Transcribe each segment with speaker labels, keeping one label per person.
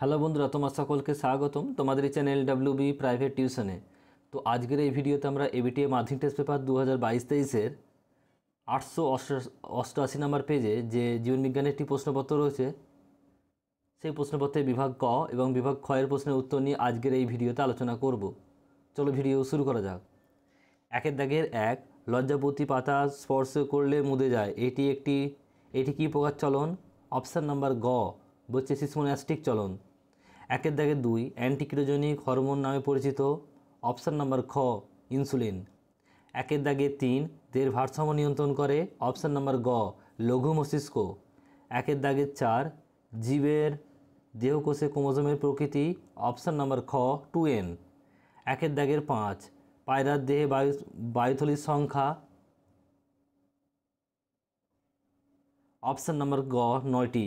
Speaker 1: hello বন্ধুরা তোমার সকলকে স্বাগতম তোমাদের এই চ্যানেল ডাব্লিউ বি প্রাইভেট টিউশনে তো আজকের এই ভিডিওতে আমরা এবিটিএ মাধ্যমিক টেস্ট পেপার দু হাজার বাইশ তেইশের আটশো অষ্টআশি নম্বর পেজে যে জীবনবিজ্ঞানের একটি প্রশ্নপত্র রয়েছে সেই প্রশ্নপত্রে বিভাগ ক এবং বিভাগ ক্ষয়ের প্রশ্নের উত্তর নিয়ে আজকের এই ভিডিওতে আলোচনা করব চলো ভিডিও শুরু করা যাক একের দাগের এক লজ্জাপতি পাতা স্পর্শ করলে মুদে যায় এটি একটি এটি কী প্রকার চলন অপশান নাম্বার গ বলছে সিসমোনাস্টিক চলন একের দাগে দুই অ্যান্টিক্রোজেনিক হরমোন নামে পরিচিত অপশান নাম্বার খ ইনসুলিন একের দাগে তিন দের ভারসাম্য নিয়ন্ত্রণ করে অপশান নাম্বার গ লঘু মস্তিষ্ক একের দাগে চার জীবের দেহকোষে কোমোজমের প্রকৃতি অপশান নাম্বার খ টু এন একের দাগের পাঁচ পায়রার দেহে বায়ু বায়ুথলির সংখ্যা অপশান নাম্বার গ নয়টি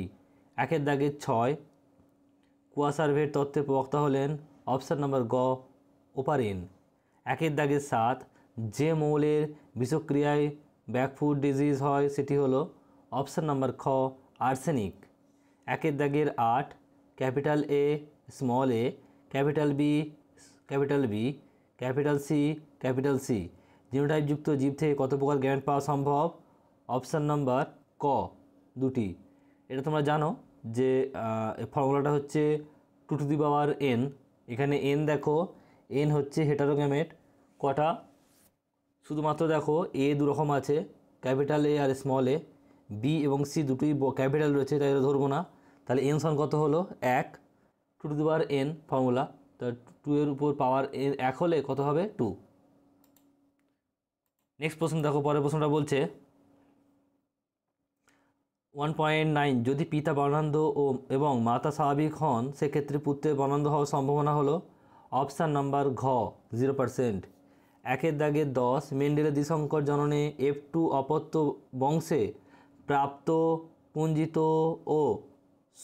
Speaker 1: একের দাগের ছয় কুয়াসার্ভের তত্ত্বের প্রবক্তা হলেন অপশান নম্বর গ ওপারিন একের দাগে সাত যে মৌলের বিষক্রিয়ায় ব্যাকফুট ডিজিজ হয় সেটি হলো অপশান নম্বর খ আর্সেনিক একের দাগের আট capital A small A capital B capital B capital C capital C জিনোটাইপযুক্ত জীব থেকে কত প্রকার গ্যান্ট পাওয়া সম্ভব অপশান নম্বর ক দুটি এটা তোমরা জানো যে ফর্মুলাটা হচ্ছে two to the power N এখানে এন দেখো এন হচ্ছে হেটারোগ্যামেট কটা শুধুমাত্র দেখো এ দুরকম আছে ক্যাপিটাল এ আর স্মল এ বি এবং সি দুটোই ক্যাপিটাল রয়েছে তাই ধরবো না তাহলে এন সন কত হলো এক two to the power N formula তো টু এর উপর পাওয়ার এন এক হলে কত হবে টু নেক্সট প্রশ্ন দেখো পরের প্রশ্নটা বলছে ওয়ান পয়েন্ট নাইন যদি পিতা বর্ণান্ধ ও এবং মাতা স্বাভাবিক হন সেক্ষেত্রে পুত্রের বর্ণান্ধ হওয়ার সম্ভাবনা হলো অপশান নাম্বার ঘ জিরো পার্সেন্ট একের দাগে দশ মেন্ডেলের দ্বিশঙ্কর জননে এফ টু অপত্য বংশে প্রাপ্ত পুঞ্জিত ও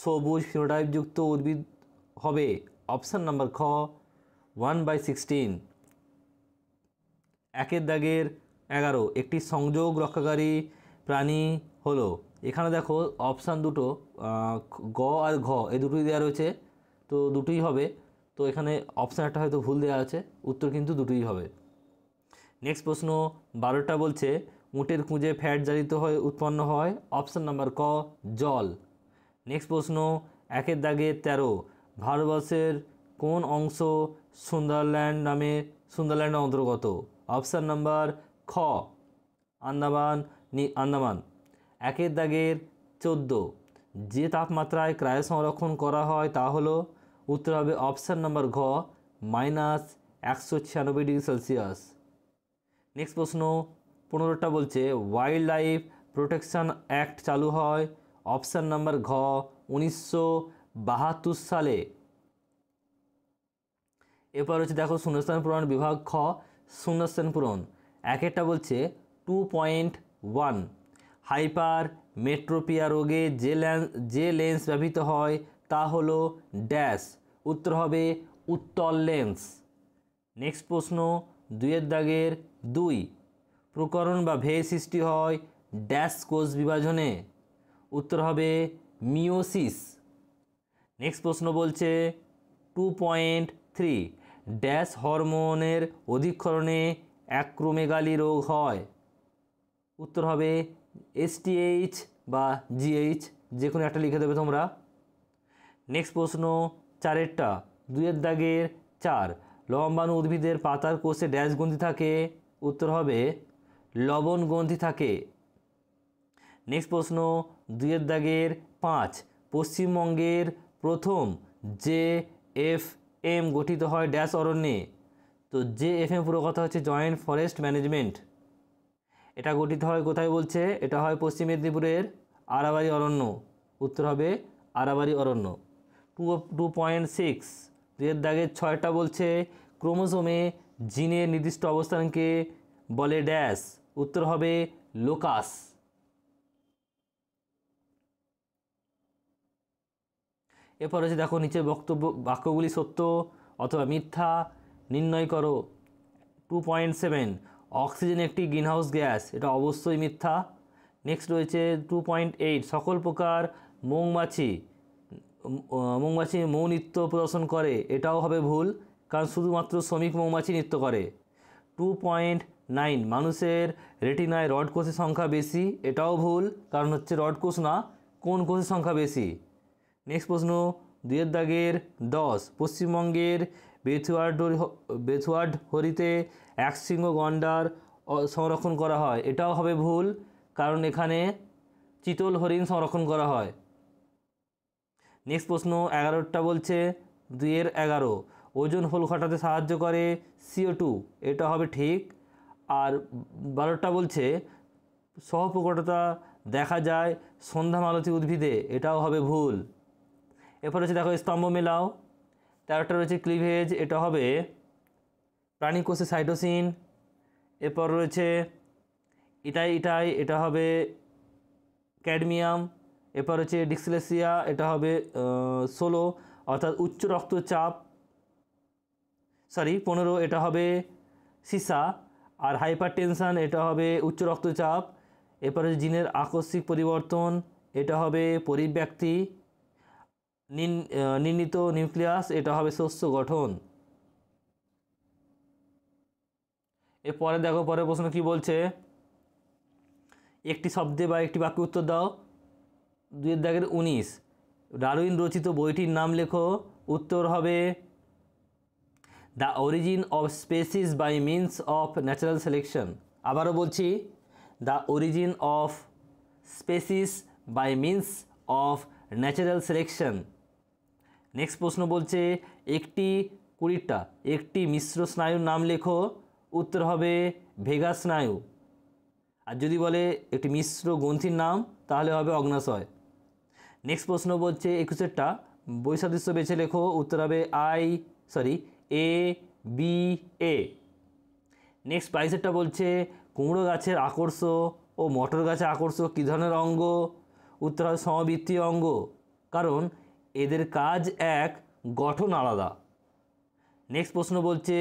Speaker 1: সবুজ ফিনোটাইপযুক্ত উদ্ভিদ হবে অপশান নাম্বার খ ওয়ান বাই সিক্সটিন একের দাগের এগারো একটি সংযোগ রক্ষাকারী প্রাণী হলো এখানে দেখো অপশান দুটো গ আর ঘ এ দুটোই দেওয়া রয়েছে তো দুটোই হবে তো এখানে অপশান একটা হয়তো ভুল দেওয়া আছে উত্তর কিন্তু দুটোই হবে নেক্সট প্রশ্ন বারোটা বলছে উঁটের কুঁজে ফ্যাট জারিত হয়ে উৎপন্ন হয় অপশান নাম্বার ক জল নেক্সট প্রশ্ন একের দাগে ১৩ ভারতবর্ষের কোন অংশ সুন্দরল্যান্ড নামে সুন্দরল্যান্ড অন্তর্গত অপশান নাম্বার খ আন্দামান নি আন্দামান একের দাগের চোদ্দো যে তাপমাত্রায় ক্রায় সংরক্ষণ করা হয় তা হলো উত্তর হবে অপশান নম্বর ঘ মাইনাস একশো ছিয়ানব্বই ডিগ্রি সেলসিয়াস নেক্সট প্রশ্ন পনেরোটা বলছে ওয়াইল্ড লাইফ প্রোটেকশান অ্যাক্ট চালু হয় অপশান নাম্বার ঘ উনিশশো বাহাত্তর সালে এরপর হচ্ছে দেখো শূন্যস্থান পূরণ বিভাগ খ শূন্যস্থান পূরণ একেরটা বলছে two point one hypermetropia রোগে যে লেন্স যে লেন্স ব্যবহৃত হয় তা হলো ড্যাশ উত্তর হবে উত্তল লেন্স নেক্সট প্রশ্ন দুইয়ের দাগের দুই প্রকরণ বা ভেয় সৃষ্টি হয় ড্যাশ কোষ বিভাজনে উত্তর হবে মিওসিস নেক্সট প্রশ্ন বলছে টু পয়েন্ট থ্রি ড্যাশ হরমোনের অধিক্ষরণে অ্যাক্রোমেগালি রোগ হয় উত্তর হবে এসটিএইচ বা জিএইচ যে কোনো একটা লিখে দেবে তোমরা নেক্সট প্রশ্ন চারেরটা দুয়ের দাগের চার লম্বাণু উদ্ভিদের পাতার কোষে ড্যাশ গ্রন্থি থাকে উত্তর হবে লবণ গ্রন্থি থাকে নেক্সট প্রশ্ন দুইয়ের দাগের পাঁচ পশ্চিমবঙ্গের প্রথম যে এফ এম গঠিত হয় ড্যাশ অরণ্যে তো জে এফ এম পুরো কথা হচ্ছে জয়েন্ট ফরেস্ট ম্যানেজমেন্ট এটা গঠিত হয় কোথায় বলছে এটা হয় পশ্চিম মেদিনীপুরের আরাবাড়ি অরণ্য উত্তর হবে আরাবাড়ি অরণ্য টু টু পয়েন্ট সিক্স দুয়ের দাগের ছয়টা বলছে ক্রোমোসোমে জিনের নির্দিষ্ট অবস্থানকে বলে ড্যাশ উত্তর হবে লোকাস এরপর হচ্ছে দেখো নিচের বক্তব্য বাক্যগুলি সত্য অথবা মিথ্যা নির্ণয় করো টু পয়েন্ট সেভেন অক্সিজেন একটি গ্রিনহাউস গ্যাস এটা অবশ্যই মিথ্যা নেক্সট রয়েছে টু পয়েন্ট এইট সকল প্রকার মৌমাছি মৌমাছি মৌ নৃত্য প্রদর্শন করে এটাও হবে ভুল কারণ শুধুমাত্র শ্রমিক মৌমাছি নৃত্য করে টু পয়েন্ট নাইন মানুষের রেটিনায় রড কোষের সংখ্যা বেশি এটাও ভুল কারণ হচ্ছে রড কোষ না কোন কোষের সংখ্যা বেশি নেক্সট প্রশ্ন দুয়ের দাগের দশ পশ্চিমবঙ্গের বেথুয়ার্ড বেথুয়ার্ড হরিতে এক শৃঙ্গ গন্ডার সংরক্ষণ করা হয় এটাও হবে ভুল কারণ এখানে চিতল হরিণ সংরক্ষণ করা হয় নেক্সট প্রশ্ন এগারোটা বলছে দুইয়ের এগারো ওজন হোল ঘটাতে সাহায্য করে সিও টু এটা হবে ঠিক আর বারোটা বলছে সহপ্রকটতা দেখা যায় সন্ধ্যা মালতী উদ্ভিদে এটাও হবে ভুল এরপর হচ্ছে দেখো স্তম্ভ মেলাও তারপরটা রয়েছে ক্লিভেজ এটা হবে প্রাণী কোষে সাইটোসিন এরপর রয়েছে ইটাই ইটাই এটা হবে ক্যাডমিয়াম এরপর রয়েছে ডিক্সলেসিয়া এটা হবে ষোলো অর্থাৎ উচ্চ রক্তচাপ সরি পনেরো এটা হবে সিসা আর হাইপার টেনশান এটা হবে উচ্চ রক্তচাপ এরপর জিনের আকস্মিক পরিবর্তন এটা হবে পরিব্যক্তি নির্ণীত নিউক্লিয়াস এটা হবে শস্য গঠন এরপরে দেখো পরের প্রশ্ন কি বলছে একটি শব্দে বা একটি বাক্য উত্তর দাও দুয়ের দাগের উনিশ ডারুইন রচিত বইটির নাম লেখো উত্তর হবে the origin of species by means of natural selection আবারও বলছি the origin of species by means of natural selection next প্রশ্ন বলছে একটি কুড়িটা একটি মিশ্র স্নায়ুর নাম লেখো উত্তর হবে ভেগা স্নায়ু আর যদি বলে একটি মিশ্র গ্রন্থির নাম তাহলে হবে অগ্নাশয় নেক্সট প্রশ্ন বলছে একুশেরটা বৈসাদৃশ্য বেছে লেখো উত্তর হবে I sorry A B A next বাইশেরটা বলছে কুমড়ো গাছের আকর্ষ ও মটর গাছের আকর্ষ কী ধরনের অঙ্গ উত্তর হবে সমবৃত্তীয় অঙ্গ কারণ এদের কাজ এক গঠন আলাদা নেক্সট প্রশ্ন বলছে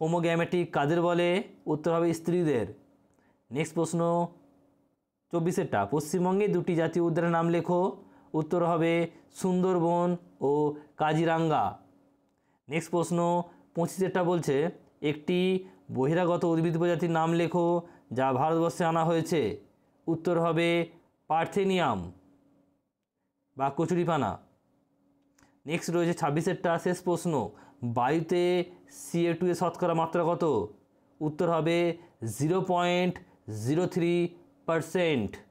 Speaker 1: হোমোগ্যামেটিক কাদের বলে উত্তর হবে স্ত্রীদের নেক্সট প্রশ্ন চব্বিশেরটা পশ্চিমবঙ্গে দুটি জাতীয় উদ্যানের নাম লেখো উত্তর হবে সুন্দরবন ও কাজিরাঙ্গা নেক্সট প্রশ্ন পঁচিশেরটা বলছে একটি বহিরাগত উদ্ভিদ প্রজাতির নাম লেখো যা ভারতবর্ষে আনা হয়েছে উত্তর হবে পার্থেনিয়াম বা কচুরিপানা নেক্সট রয়েছে ছাব্বিশেরটা শেষ প্রশ্ন বায়ুতে সিএ টু এ শতকরা মাত্রা কত উত্তর হবে zero point zero three percent